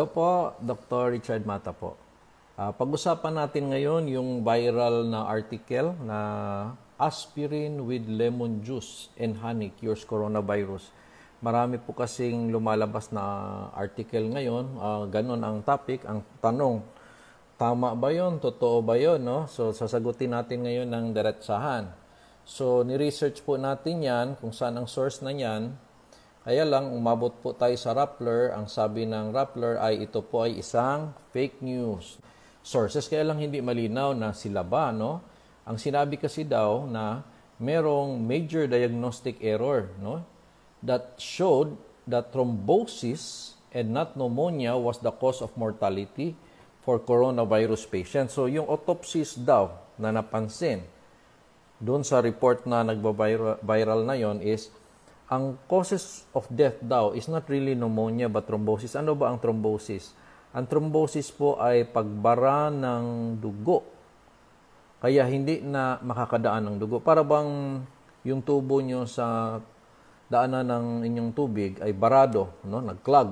Hello po, Dr. Richard Mata po. Uh, pag-usapan natin ngayon yung viral na article na aspirin with lemon juice and honey cures coronavirus. Marami po kasing lumalabas na article ngayon, uh, ganun ang topic, ang tanong. Tama ba 'yon? Totoo ba 'yon, no? So sasagutin natin ngayon ng diretsahan. So ni-research po natin 'yan kung saan ang source na 'yan kaya lang, umabot po tayo sa Rappler. Ang sabi ng Rappler ay ito po ay isang fake news. Sources, kaya lang hindi malinaw na sila ba, no? Ang sinabi kasi daw na merong major diagnostic error, no? That showed that thrombosis and not pneumonia was the cause of mortality for coronavirus patients. So, yung autopsies daw na napansin doon sa report na nagba-viral na yon is ang causes of death daw is not really pneumonia but thrombosis. Ano ba ang thrombosis? Ang thrombosis po ay pagbara ng dugo. Kaya hindi na makakadaan ng dugo. Para bang yung tubo nyo sa daanan ng inyong tubig ay barado, no? nag-clog.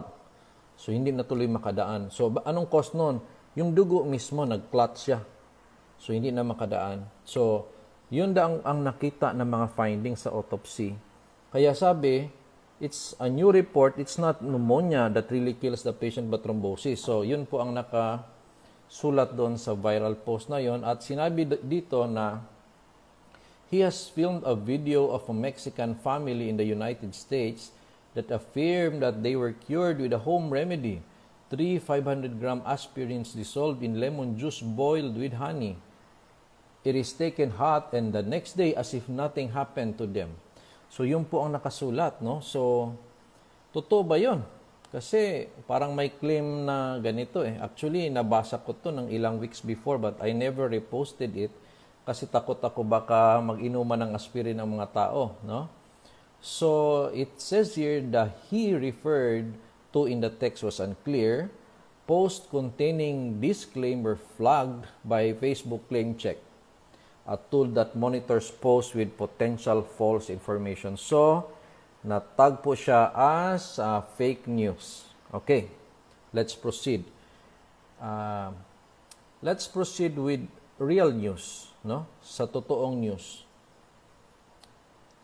So, hindi na tuloy makadaan. So, anong cause nun? Yung dugo mismo, nag-clot siya. So, hindi na makadaan. So, yun daw ang, ang nakita ng mga findings sa autopsy kaya sabi, it's a new report, it's not pneumonia that really kills the patient but thrombosis. So, yun po ang naka sulat doon sa viral post na yon At sinabi dito na he has filmed a video of a Mexican family in the United States that affirmed that they were cured with a home remedy. Three 500-gram aspirins dissolved in lemon juice boiled with honey. It is taken hot and the next day as if nothing happened to them. So yun po ang nakasulat, no? So totoo ba 'yon? Kasi parang may claim na ganito eh. Actually, nabasa ko 'to ng ilang weeks before but I never reposted it kasi takot ako baka mag-inuman ng aspirin ng mga tao, no? So it says here the he referred to in the text was unclear. Post containing disclaimer flagged by Facebook claim check a tool that monitors posts with potential false information. So, natagpo siya as uh, fake news. Okay, let's proceed. Uh, let's proceed with real news, no? Sa totoong news.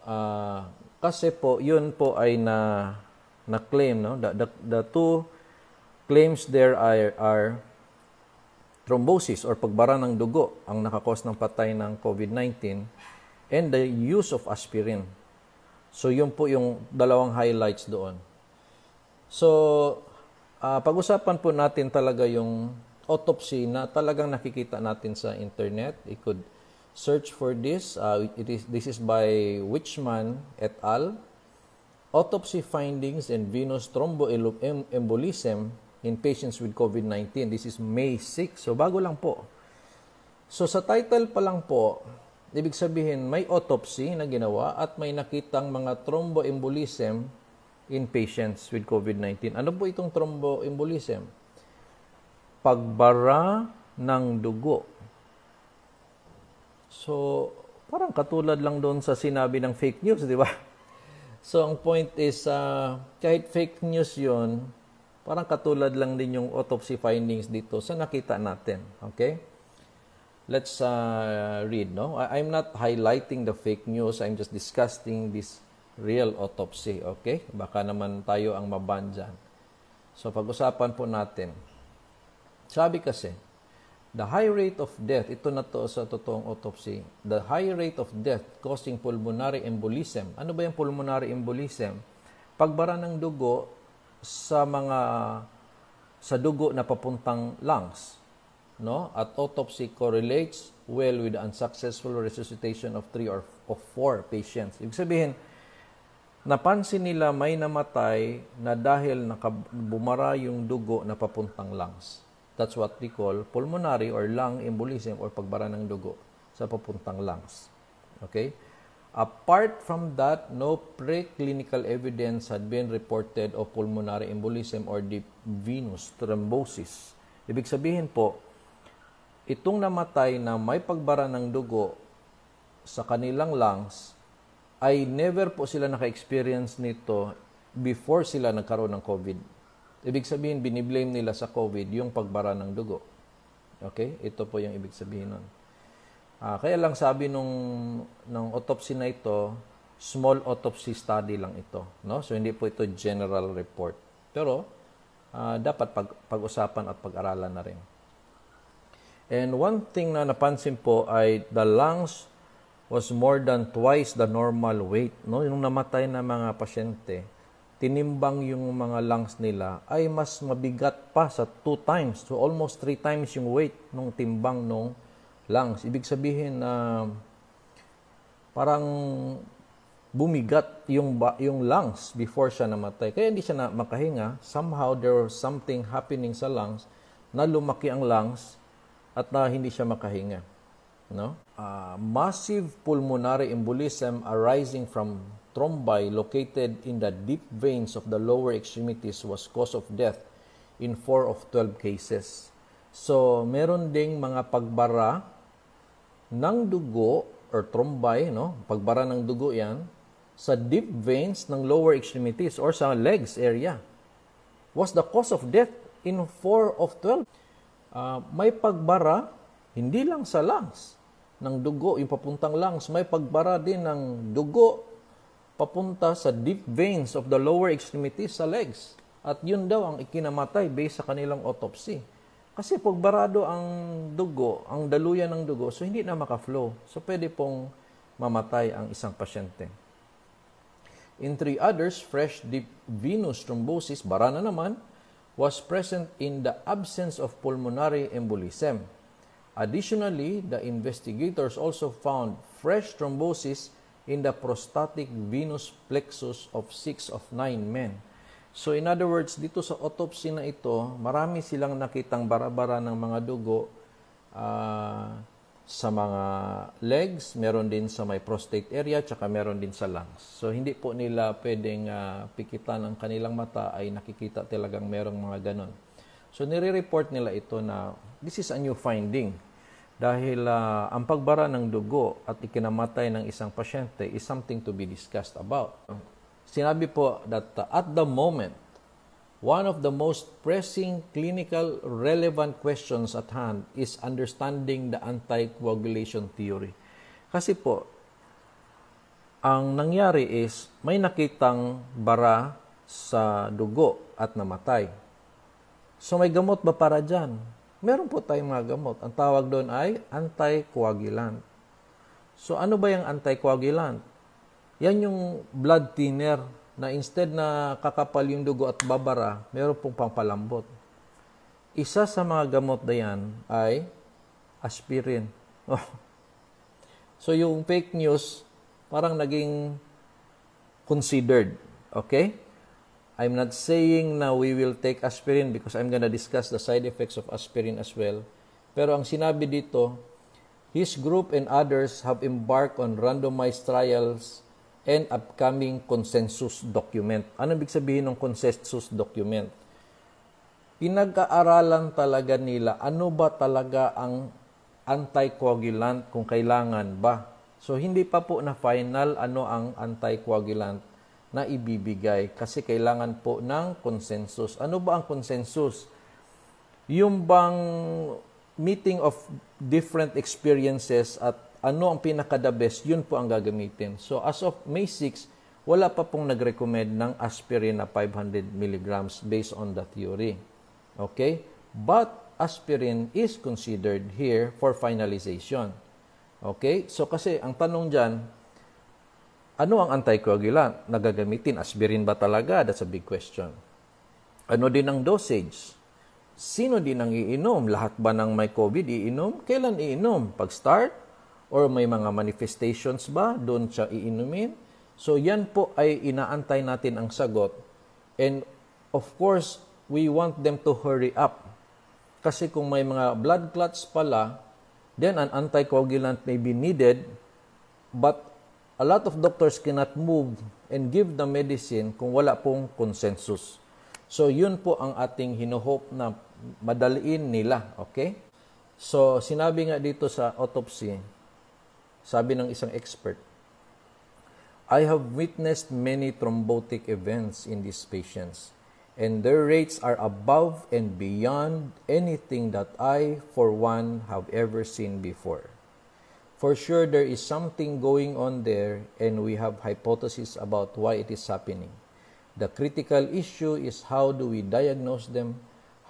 Uh, kasi po, yun po ay na na-claim, no? The, the, the two claims there are, are thrombosis or pagbara ng dugo ang nakakos ng patay ng COVID-19 and the use of aspirin. So yun po yung dalawang highlights doon. So uh, pag-usapan po natin talaga yung autopsy na talagang nakikita natin sa internet. You could search for this. Uh, it is, this is by Wichman et al. Autopsy findings and venous thromboembolism in patients with COVID-19. This is May 6. So bago lang po. So sa title pa lang po, ibig sabihin may autopsy na ginawa at may nakitang mga thromboembolism in patients with COVID-19. Ano po itong thromboembolism? Pagbara ng dugo. So, parang katulad lang doon sa sinabi ng fake news, di ba? So, ang point is, uh, kahit fake news yon Parang katulad lang din yung autopsy findings dito sa nakita natin. Okay? Let's uh, read, no? I'm not highlighting the fake news. I'm just discussing this real autopsy, okay? Baka naman tayo ang maban So, pag-usapan po natin. Sabi kasi, the high rate of death, ito na to sa totoong autopsy, the high rate of death causing pulmonary embolism. Ano ba yung pulmonary embolism? Pagbara ng dugo sa mga sa dugo na papuntang lungs. No? At autopsy correlates well with the unsuccessful resuscitation of three or of four patients. Ibig sabihin, napansin nila may namatay na dahil nakabumara yung dugo na papuntang lungs. That's what we call pulmonary or lung embolism or pagbara ng dugo sa papuntang lungs. Okay? Apart from that, no preclinical evidence had been reported of pulmonary embolism or deep venous thrombosis. Ibig sabihin po, itong namatay na may pagbara ng dugo sa kanilang lungs ay never po sila naka-experience nito before sila nagkaroon ng COVID. Ibig sabihin, biniblame nila sa COVID yung pagbara ng dugo. Okay? Ito po yung ibig sabihin nun. Uh, kaya lang sabi nung, nung autopsy na ito, small autopsy study lang ito. No? So, hindi po ito general report. Pero, uh, dapat pag, pag-usapan at pag-aralan na rin. And one thing na napansin po ay the lungs was more than twice the normal weight. No? Yung namatay na mga pasyente, tinimbang yung mga lungs nila ay mas mabigat pa sa two times. So, almost three times yung weight nung timbang nung lungs. Ibig sabihin na parang bumigat yung yung lungs before siya namatay. Kaya hindi siya na makahinga. Somehow there was something happening sa lungs na lumaki ang lungs at na hindi siya makahinga. No? Uh, massive pulmonary embolism arising from thrombi located in the deep veins of the lower extremities was cause of death in 4 of 12 cases. So, meron ding mga pagbara ng dugo or trombay, no? pagbara ng dugo yan, sa deep veins ng lower extremities or sa legs area was the cause of death in 4 of 12. Uh, ah, may pagbara, hindi lang sa lungs, ng dugo, yung papuntang lungs, may pagbara din ng dugo papunta sa deep veins of the lower extremities sa legs. At yun daw ang ikinamatay based sa kanilang autopsy. Kasi pag barado ang dugo, ang daluyan ng dugo, so hindi na maka-flow. So pwede pong mamatay ang isang pasyente. In three others, fresh deep venous thrombosis, bara na naman, was present in the absence of pulmonary embolism. Additionally, the investigators also found fresh thrombosis in the prostatic venous plexus of 6 of 9 men. So in other words, dito sa autopsy na ito, marami silang nakitang barabara ng mga dugo uh, sa mga legs, meron din sa may prostate area, tsaka meron din sa lungs. So hindi po nila pwedeng uh, pikitan ang kanilang mata ay nakikita talagang merong mga ganon. So nire-report nila ito na this is a new finding dahil uh, ang pagbara ng dugo at ikinamatay ng isang pasyente is something to be discussed about sinabi po that uh, at the moment, one of the most pressing clinical relevant questions at hand is understanding the anticoagulation theory. Kasi po, ang nangyari is may nakitang bara sa dugo at namatay. So may gamot ba para dyan? Meron po tayong mga gamot. Ang tawag doon ay anticoagulant. So ano ba yung anticoagulant? Yan yung blood thinner na instead na kakapal yung dugo at babara, meron pong pampalambot. Isa sa mga gamot na yan ay aspirin. Oh. so yung fake news, parang naging considered. Okay? I'm not saying na we will take aspirin because I'm gonna discuss the side effects of aspirin as well. Pero ang sinabi dito, his group and others have embarked on randomized trials and upcoming consensus document. Ano ibig sabihin ng consensus document? Pinag-aaralan talaga nila ano ba talaga ang anticoagulant kung kailangan ba. So hindi pa po na final ano ang anticoagulant na ibibigay kasi kailangan po ng consensus. Ano ba ang consensus? Yung bang meeting of different experiences at ano ang pinaka-the best, yun po ang gagamitin. So as of May 6, wala pa pong nag-recommend ng aspirin na 500 mg based on the theory. Okay? But aspirin is considered here for finalization. Okay? So kasi ang tanong dyan, ano ang anticoagulant na gagamitin? Aspirin ba talaga? That's a big question. Ano din ang dosage? Sino din ang iinom? Lahat ba ng may COVID iinom? Kailan iinom? Pag start? or may mga manifestations ba doon siya iinumin. So yan po ay inaantay natin ang sagot. And of course, we want them to hurry up. Kasi kung may mga blood clots pala, then an anticoagulant may be needed. But a lot of doctors cannot move and give the medicine kung wala pong consensus. So yun po ang ating hinuhop na madaliin nila, okay? So sinabi nga dito sa autopsy, sabi ng isang expert, I have witnessed many thrombotic events in these patients and their rates are above and beyond anything that I, for one, have ever seen before. For sure, there is something going on there, and we have hypotheses about why it is happening. The critical issue is how do we diagnose them,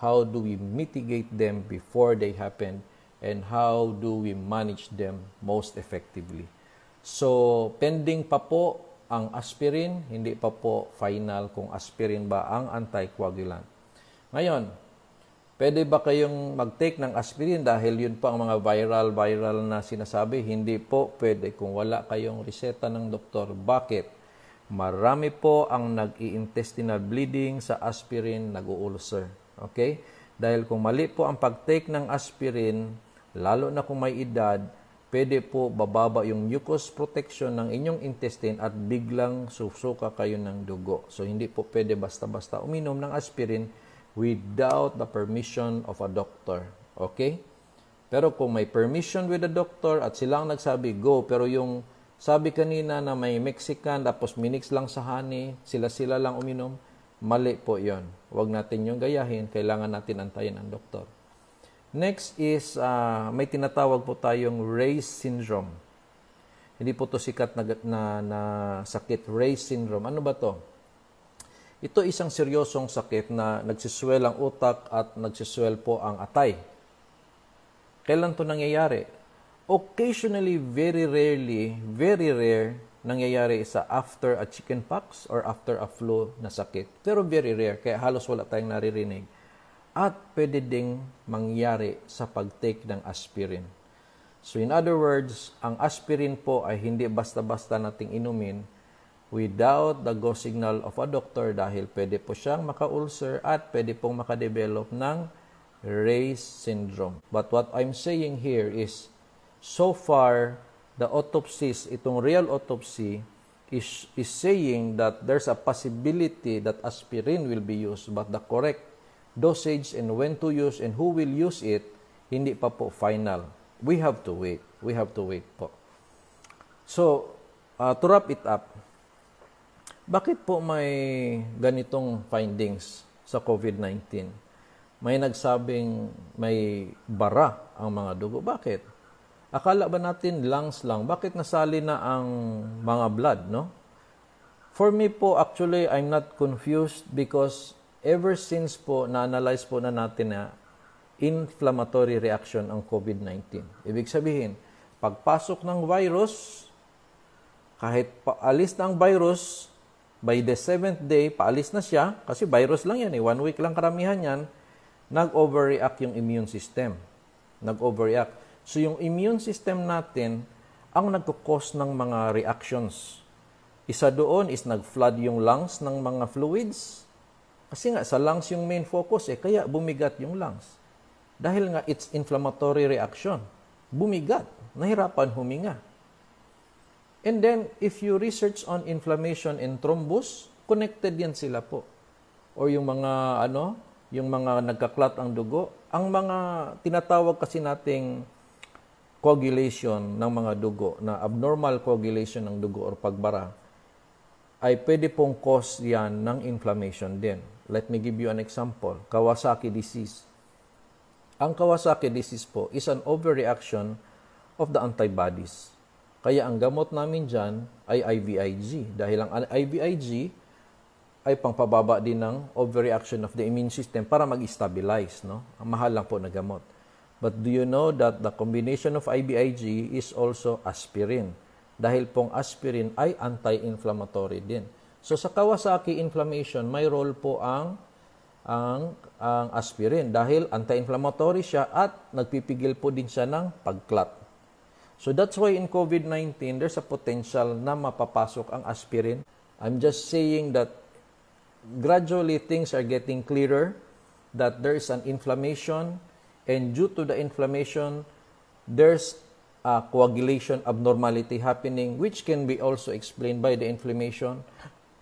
how do we mitigate them before they happen, and how do we manage them most effectively. So, pending pa po ang aspirin, hindi pa po final kung aspirin ba ang anticoagulant. Ngayon, pwede ba kayong mag-take ng aspirin dahil yun pa ang mga viral-viral na sinasabi? Hindi po pwede kung wala kayong reseta ng doktor. Bakit? Marami po ang nag-i-intestinal bleeding sa aspirin nag-ulcer. Okay? Dahil kung mali po ang pag-take ng aspirin, Lalo na kung may edad, pwede po bababa yung mucus protection ng inyong intestine at biglang susuka kayo ng dugo. So hindi po pwede basta-basta uminom ng aspirin without the permission of a doctor. Okay? Pero kung may permission with the doctor at silang nagsabi go, pero yung sabi kanina na may Mexican tapos minix lang sa honey, sila-sila lang uminom, mali po yon. Huwag natin yung gayahin, kailangan natin antayin ang doktor. Next is, uh, may tinatawag po tayong Ray's syndrome. Hindi po to sikat na, na, na sakit, Ray's syndrome. Ano ba to? Ito isang seryosong sakit na nagsiswell ang utak at nagsiswell po ang atay. Kailan to nangyayari? Occasionally, very rarely, very rare, nangyayari sa after a chicken pox or after a flu na sakit. Pero very rare, kaya halos wala tayong naririnig at pwede ding mangyari sa pagtake ng aspirin. So in other words, ang aspirin po ay hindi basta-basta nating inumin without the go signal of a doctor dahil pwede po siyang maka-ulcer at pwede pong maka-develop ng Ray's syndrome. But what I'm saying here is, so far, the autopsies, itong real autopsy, is, is saying that there's a possibility that aspirin will be used, but the correct dosage and when to use and who will use it, hindi pa po final. We have to wait. We have to wait po. So, uh, to wrap it up, bakit po may ganitong findings sa COVID-19? May nagsabing may bara ang mga dugo. Bakit? Akala ba natin lungs lang? Bakit nasali na ang mga blood, no? For me po, actually, I'm not confused because ever since po na-analyze po na natin na inflammatory reaction ang COVID-19. Ibig sabihin, pagpasok ng virus, kahit paalis na ang virus, by the seventh day, paalis na siya, kasi virus lang yan eh, one week lang karamihan yan, nag-overreact yung immune system. Nag-overreact. So yung immune system natin, ang nagkakos ng mga reactions. Isa doon is nag-flood yung lungs ng mga fluids, kasi nga, sa lungs yung main focus eh, kaya bumigat yung lungs. Dahil nga, it's inflammatory reaction. Bumigat. Nahirapan huminga. And then, if you research on inflammation and thrombus, connected yan sila po. Or yung mga, ano, yung mga nagkaklat ang dugo. Ang mga tinatawag kasi nating coagulation ng mga dugo, na abnormal coagulation ng dugo or pagbara, ay pwede pong cause yan ng inflammation din. Let me give you an example. Kawasaki disease. Ang Kawasaki disease po is an overreaction of the antibodies. Kaya ang gamot namin dyan ay IVIG. Dahil ang IVIG ay pangpababa din ng overreaction of the immune system para mag-stabilize. No? Ang mahal lang po na gamot. But do you know that the combination of IVIG is also aspirin? dahil pong aspirin ay anti-inflammatory din. So sa Kawasaki inflammation, may role po ang ang, ang aspirin dahil anti-inflammatory siya at nagpipigil po din siya ng pagklat. So that's why in COVID-19, there's a potential na mapapasok ang aspirin. I'm just saying that gradually things are getting clearer that there is an inflammation and due to the inflammation, there's uh, coagulation abnormality happening which can be also explained by the inflammation.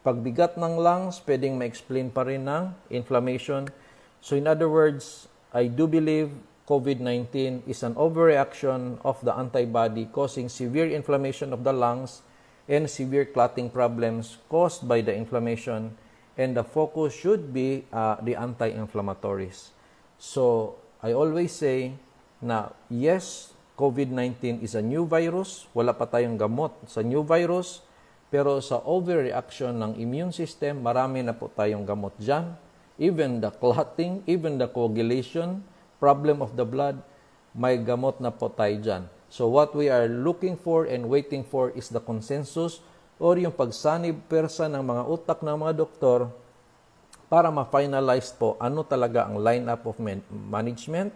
Pagbigat ng lungs, pwedeng ma-explain pa rin ng inflammation. So in other words, I do believe COVID-19 is an overreaction of the antibody causing severe inflammation of the lungs and severe clotting problems caused by the inflammation and the focus should be uh, the anti-inflammatories. So, I always say na yes, COVID-19 is a new virus, wala pa tayong gamot sa new virus, pero sa overreaction ng immune system, marami na po tayong gamot dyan. Even the clotting, even the coagulation, problem of the blood, may gamot na po tayo dyan. So what we are looking for and waiting for is the consensus or yung pagsanib persa ng mga utak ng mga doktor para ma-finalize po ano talaga ang lineup of management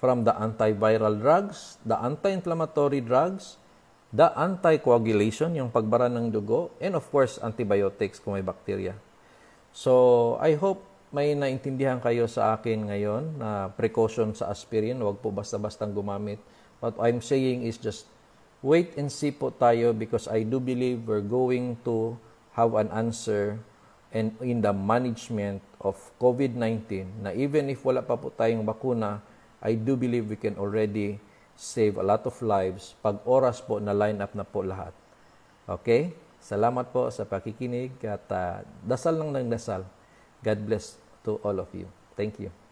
from the antiviral drugs, the anti-inflammatory drugs, the anticoagulation, yung pagbara ng dugo, and of course, antibiotics kung may bacteria. So, I hope may naintindihan kayo sa akin ngayon na precaution sa aspirin, huwag po basta-bastang gumamit. What I'm saying is just wait and see po tayo because I do believe we're going to have an answer and in the management of COVID-19 na even if wala pa po tayong bakuna, I do believe we can already save a lot of lives pag oras po na line up na po lahat. Okay? Salamat po sa pakikinig at uh, dasal lang ng dasal. God bless to all of you. Thank you.